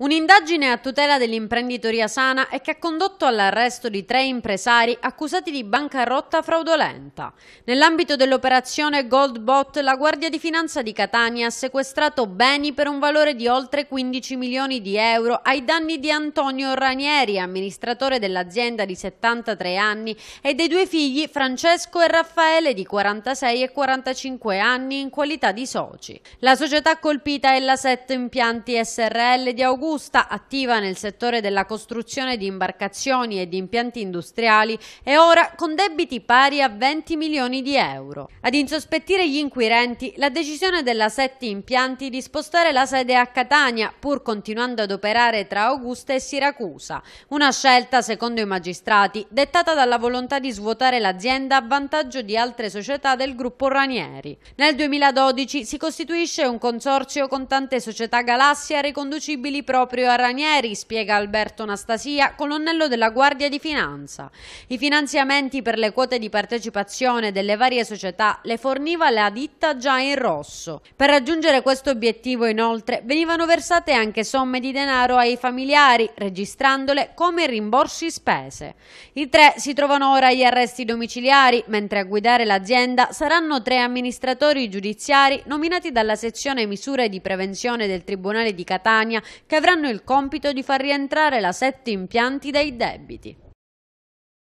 Un'indagine a tutela dell'imprenditoria sana e che ha condotto all'arresto di tre impresari accusati di bancarotta fraudolenta. Nell'ambito dell'operazione Goldbot, la Guardia di Finanza di Catania ha sequestrato beni per un valore di oltre 15 milioni di euro ai danni di Antonio Ranieri, amministratore dell'azienda di 73 anni, e dei due figli Francesco e Raffaele di 46 e 45 anni in qualità di soci. La società colpita è la Set Impianti SRL di Augusto Augusta, attiva nel settore della costruzione di imbarcazioni e di impianti industriali, è ora con debiti pari a 20 milioni di euro. Ad insospettire gli inquirenti, la decisione della Setti Impianti di spostare la sede a Catania, pur continuando ad operare tra Augusta e Siracusa. Una scelta, secondo i magistrati, dettata dalla volontà di svuotare l'azienda a vantaggio di altre società del gruppo Ranieri. Nel 2012 si costituisce un consorzio con tante società Galassia riconducibili proprio proprio a Ranieri, spiega Alberto Anastasia, colonnello della Guardia di Finanza. I finanziamenti per le quote di partecipazione delle varie società le forniva la ditta già in rosso. Per raggiungere questo obiettivo, inoltre, venivano versate anche somme di denaro ai familiari, registrandole come rimborsi spese. I tre si trovano ora agli arresti domiciliari, mentre a guidare l'azienda saranno tre amministratori giudiziari nominati dalla sezione misure di prevenzione del Tribunale di Catania che avranno avranno il compito di far rientrare la sette impianti dai debiti.